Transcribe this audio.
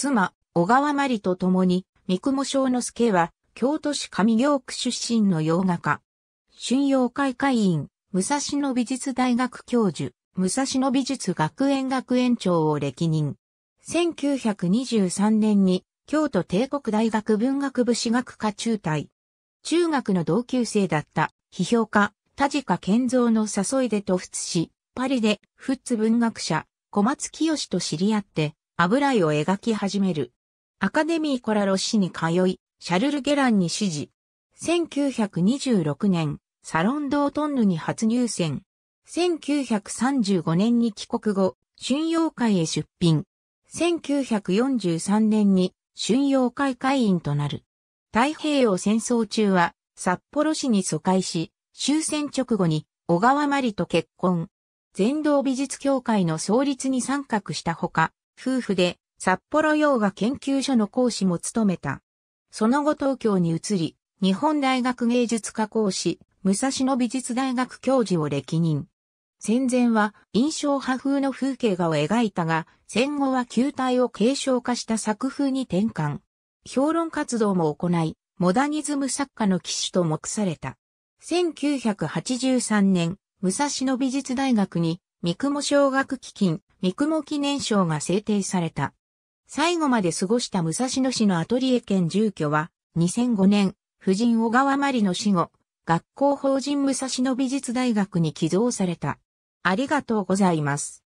妻、小川真理と共に、三雲正之助は、京都市上京区出身の洋画家。春陽会会員、武蔵野美術大学教授、武蔵野美術学園学園長を歴任。1923年に、京都帝国大学文学部史学科中退。中学の同級生だった、批評家、田塚健三の誘いで突仏し、パリで、フッツ文学者、小松清と知り合って、油絵を描き始める。アカデミーコラロッシに通い、シャルル・ゲランに指示。1926年、サロンドートンヌに初入選。1935年に帰国後、春陽会へ出品。1943年に春陽会会員となる。太平洋戦争中は札幌市に疎開し、終戦直後に小川まりと結婚。全道美術協会の創立に参画したほか、夫婦で札幌洋画研究所の講師も務めた。その後東京に移り、日本大学芸術科講師、武蔵野美術大学教授を歴任。戦前は印象派風の風景画を描いたが、戦後は球体を継承化した作風に転換。評論活動も行い、モダニズム作家の騎士と目された。1983年、武蔵野美術大学に三雲小学基金三雲記念賞が制定された。最後まで過ごした武蔵野市のアトリエ兼住居は、2005年、夫人小川まりの死後、学校法人武蔵野美術大学に寄贈された。ありがとうございます。